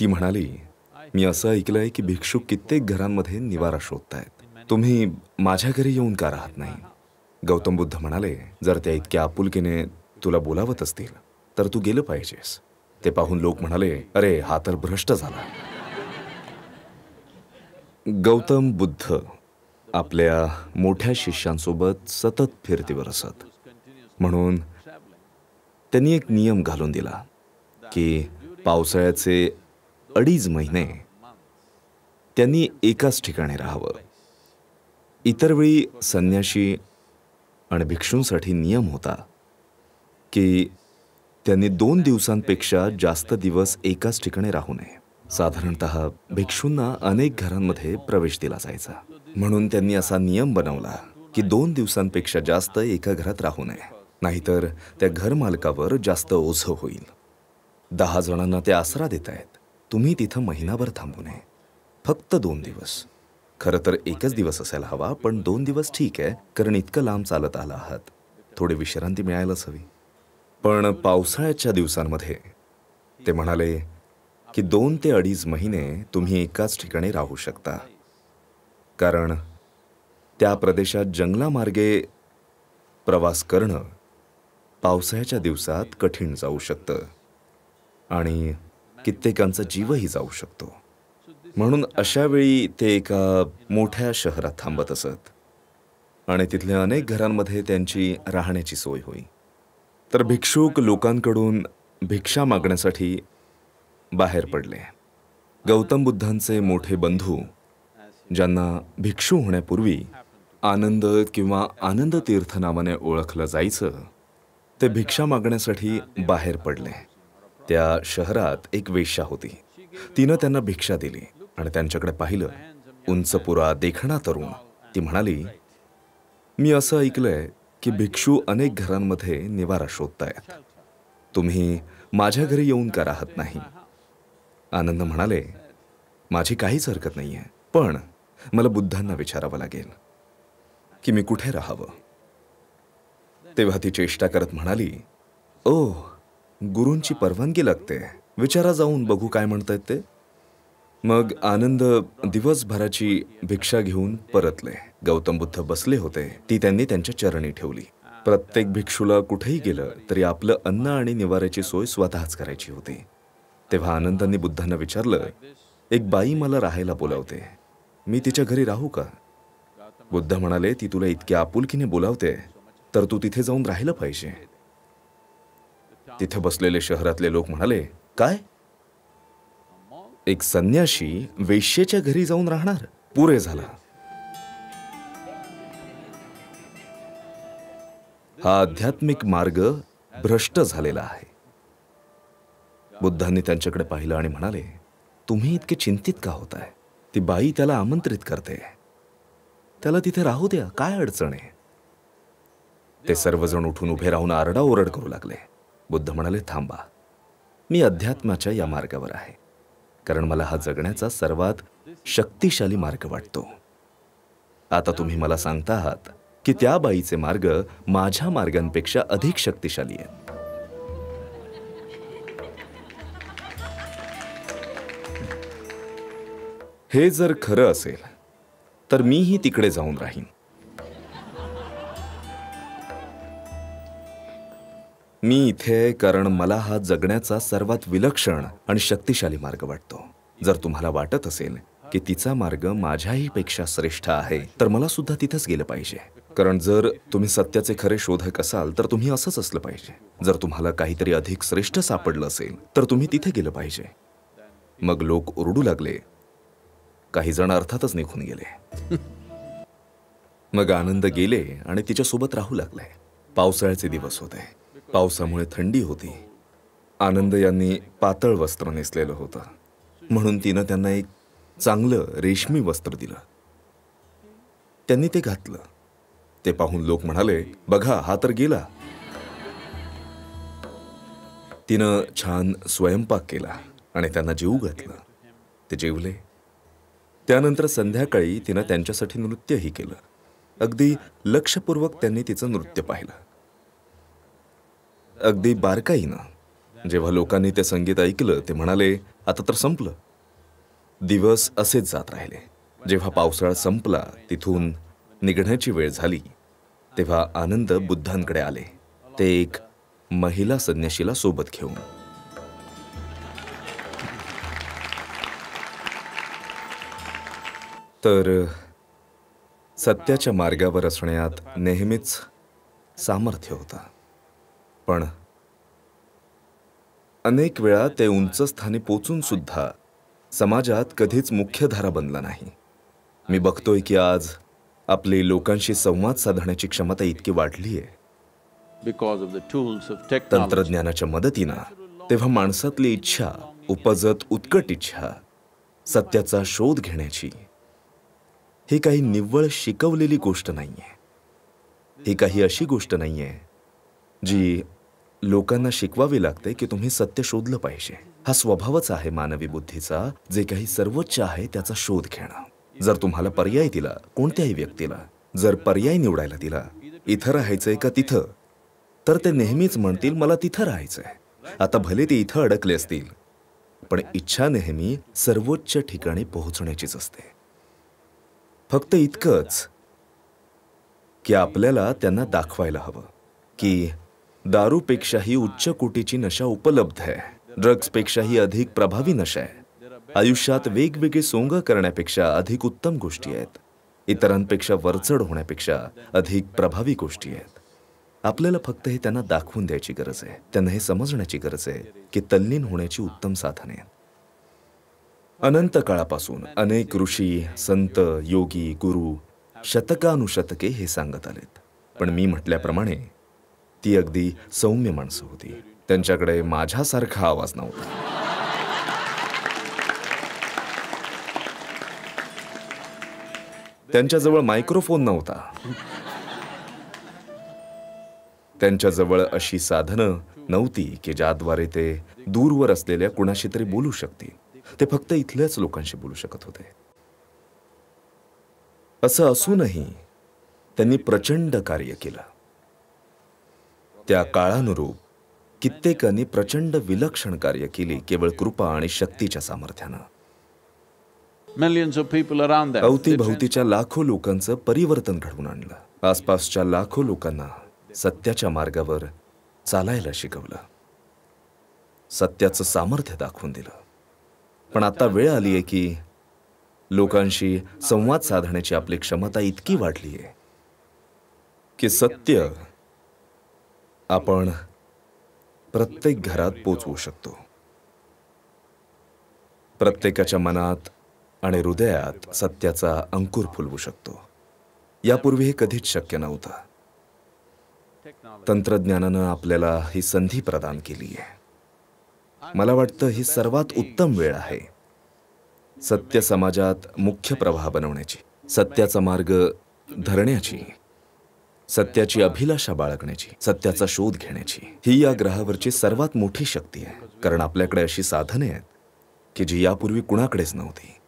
ती म्हणाली मी असं ऐकलंय की भिक्षुक कित्येक घरांमध्ये निवारा शोधतायत तुम्ही माझ्या घरी येऊन का राहत नाही गौतम बुद्ध म्हणाले जर त्या इतक्या आपुलकीने तुला बोलावत असतील तर तू गेलं पाहिजेस ते पाहून लोक म्हणाले अरे हा तर भ्रष्ट झाला गौतम बुद्ध आपल्या मोठ्या शिष्यांसोबत सतत फिरतीवर असत म्हणून त्यांनी एक नियम घालून दिला की पावसाळ्याचे अडीच महिने त्यांनी एकाच ठिकाणी राहावं इतर वेळी संन्याशी आणि भिक्षूंसाठी नियम होता की त्यांनी दोन दिवसांपेक्षा जास्त दिवस एकाच ठिकाणी राहू नये साधारणत भिक्षूंना अनेक घरांमध्ये प्रवेश दिला जायचा म्हणून त्यांनी असा नियम बनवला की दोन दिवसांपेक्षा जास्त एका घरात राहू नये नाहीतर त्या घरमालकावर जास्त ओझ होईल दहा जणांना ते आसरा देत आहेत तुम्ही तिथं महिनाभर थांबू नये फक्त दोन दिवस खरं तर एकच दिवस असायला हवा पण दोन दिवस ठीक आहे कारण इतकं लांब चालत आला आहात थोडी विश्रांती मिळायलाच हवी पण पावसाळ्याच्या दिवसांमध्ये ते म्हणाले की दोन ते अडीच महिने तुम्ही एकाच ठिकाणी राहू शकता कारण त्या प्रदेशात जंगलामार्गे प्रवास करणं पावसाळ्याच्या दिवसात कठीण जाऊ शकतं आणि कित्येकांचा जीवही जाऊ शकतो म्हणून अशावेळी ते एका मोठ्या शहरात थांबत असत आणि तिथल्या अनेक घरांमध्ये त्यांची राहण्याची सोय होई तर भिक्षुक लोकांकडून भिक्षा मागण्यासाठी बाहेर पडले गौतम बुद्धांचे मोठे बंधू ज्यांना भिक्षू होण्यापूर्वी आनंद किंवा आनंद तीर्थ नावाने ओळखलं जायचं ते भिक्षा मागण्यासाठी बाहेर पडले त्या शहरात एक वेश्या होती तिनं त्यांना भिक्षा दिली आणि त्यांच्याकडे पाहिलं उंच पुरा देखणा तरुण ती म्हणाली मी असं ऐकलंय की भिक्षू अनेक घरांमध्ये निवारा शोधतायत तुम्ही माझ्या घरी येऊन का राहत नाही आनंद म्हणाले माझी काहीच हरकत नाही आहे पण मला बुद्धांना विचारावं लागेल की मी कुठे राहावं तेव्हा ती चेष्टा करत म्हणाली ओ गुरूंची परवानगी लागते विचारा जाऊन बघू काय म्हणतायत ते मग आनंद दिवसभराची भिक्षा घेऊन परतले गौतम बुद्ध बसले होते ती त्यांनी त्यांच्या चरणी ठेवली प्रत्येक भिक्षूला कुठेही गेलं तरी आपलं अन्न आणि निवाऱ्याची सोय स्वतःच करायची होती तेव्हा आनंदांनी बुद्धांना विचारलं एक बाई मला राहायला बोलावते मी तिच्या घरी राहू का बुद्ध म्हणाले ती तुला इतक्या आपुलकीने बोलावते तर तू तिथे जाऊन राहिलं पाहिजे तिथे बसलेले शहरातले लोक म्हणाले काय एक संन्याशी वेश्येच्या घरी जाऊन राहणार पुरे झाला हा आध्यात्मिक मार्ग भ्रष्ट झालेला आहे बुद्धांनी त्यांच्याकडे पाहिलं आणि म्हणाले तुम्ही इतके चिंतित का आहे ती बाई त्याला आमंत्रित करते त्याला तिथे राहू द्या काय अडचण आहे ते सर्वजण उठून उभे राहून आरडाओरड करू लागले बुद्ध म्हणाले थांबा मी अध्यात्माच्या या मार्गावर आहे कारण मला हा जगण्याचा सर्वात शक्तिशाली मार्ग वाटतो आता तुम्ही मला सांगता आहात की त्या बाईचे मार्ग माझ्या मार्गांपेक्षा अधिक शक्तिशाली आहेत हे जर खरं असेल तर मीही तिकडे जाऊन राहीन मी इथे कारण मला हा जगण्याचा सर्वात विलक्षण आणि शक्तिशाली मार्ग वाटतो जर तुम्हाला वाटत असेल की तिचा मार्ग माझ्याही पेक्षा श्रेष्ठ आहे तर मला सुद्धा तिथंच गेलं पाहिजे कारण जर तुम्ही सत्याचे खरे शोधक असाल तर तुम्ही असंच असलं पाहिजे जर तुम्हाला काहीतरी अधिक श्रेष्ठ सापडलं असेल तर तुम्ही तिथे गेलं पाहिजे मग लोक ओरडू लागले काही जण अर्थातच निघून गेले मग आनंद गेले आणि तिच्यासोबत राहू लागले पावसाळ्याचे दिवस होते पावसामुळे थंडी होती आनंद यांनी पातळ वस्त्र नेसलेलं होतं म्हणून तिनं त्यांना एक चांगलं रेशमी वस्त्र दिलं त्यांनी ते घातलं ते पाहून लोक म्हणाले बघा हा तर गेला तिनं छान स्वयंपाक केला आणि त्यांना जेवू घातलं ते जेवले त्यानंतर संध्याकाळी तिनं त्यांच्यासाठी नृत्यही केलं अगदी लक्षपूर्वक त्यांनी तिचं नृत्य पाहिलं अगदी बारकाईनं जेव्हा लोकांनी ते संगीत ऐकलं ते म्हणाले आता तर संपलं दिवस असेच जात राहिले जेव्हा पावसाळा संपला तिथून निघण्याची वेळ झाली तेव्हा आनंद बुद्धांकडे आले ते एक महिला संन्याशीला सोबत घेऊन तर सत्याच्या मार्गावर असण्यात नेहमीच सामर्थ्य होतं पण अनेक वेळा ते उंच स्थानी पोचून सुद्धा समाजात कधीच मुख्यधारा बनला नाही मी बघतोय की आज आपली लोकांशी संवाद साधण्याची क्षमता इतकी वाढली आहे तंत्रज्ञानाच्या मदतीनं तेव्हा माणसातली इच्छा उपजत उत्कट इच्छा सत्याचा शोध घेण्याची ही काही निव्वळ शिकवलेली गोष्ट नाहीये ही काही अशी गोष्ट नाहीये जी लोकांना शिकवावी लागते की तुम्ही सत्य शोधलं पाहिजे हा स्वभावच आहे मानवी बुद्धीचा जे काही सर्वोच्च आहे त्याचा शोध घेणं जर तुम्हाला पर्याय दिला कोणत्याही व्यक्तीला जर पर्याय निवडायला दिला इथं राहायचंय का तिथं तर ते नेहमीच म्हणतील मला तिथं राहायचंय आता भले ते इथं अडकले असतील पण इच्छा नेहमी सर्वोच्च ठिकाणी पोहोचण्याचीच असते फक्त इतकंच की आपल्याला त्यांना दाखवायला हवं की दारूपेक्षाही उच्च कोटीची नशा उपलब्ध आहे ड्रग्सपेक्षाही अधिक प्रभावी नशा आहे आयुष्यात वेगवेगळी सोंग करण्यापेक्षा अधिक उत्तम गोष्टी आहेत इतरांपेक्षा वरचढ होण्यापेक्षा अधिक प्रभावी गोष्टी आहेत आपल्याला फक्त हे त्यांना दाखवून द्यायची गरज आहे त्यांना हे समजण्याची गरज आहे की तल्लीन होण्याची उत्तम साधने अनंत काळापासून अनेक ऋषी संत योगी गुरु शतकानुशतके हे सांगत आलेत पण मी म्हटल्याप्रमाणे ती अगदी सौम्य माणसं होती त्यांच्याकडे माझ्यासारखा आवाज नव्हता त्यांच्याजवळ मायक्रोफोन नव्हता त्यांच्याजवळ अशी साधनं नव्हती की ज्याद्वारे ते दूरवर असलेल्या कुणाशी तरी बोलू शकतील ते फक्त इथल्याच लोकांशी बोलू शकत होते असं असूनही त्यांनी प्रचंड कार्य केलं त्या काळानुरूप कित्येकांनी प्रचंड विलक्षण कार्य केली केवळ कृपा आणि शक्तीच्या सामर्थ्यानं अवतीभवतीच्या लाखो लोकांचं परिवर्तन घडवून आणलं आसपासच्या लाखो लोकांना सत्याच्या मार्गावर चालायला शिकवलं सत्याचं सामर्थ्य दाखवून दिलं पण आता वेळ आली आहे की लोकांशी संवाद साधण्याची आपली क्षमता इतकी वाढली आहे की सत्य आपण प्रत्येक घरात पोचवू शकतो प्रत्येकाच्या मनात आणि हृदयात सत्याचा अंकुर फुलवू शकतो यापूर्वी हे कधीच शक्य नव्हतं तंत्रज्ञानानं आपल्याला ही संधी प्रदान केली आहे मला वाटतं ही सर्वात उत्तम वेळ आहे सत्य समाजात मुख्य प्रवाह बनवण्याची सत्याचा मार्ग धरण्याची सत्याची अभिलाषा बाळगण्याची सत्याचा शोध घेण्याची ही या ग्रहावरची सर्वात मोठी शक्ती आहे कारण आपल्याकडे अशी साधने आहेत की जी यापूर्वी कुणाकडेच नव्हती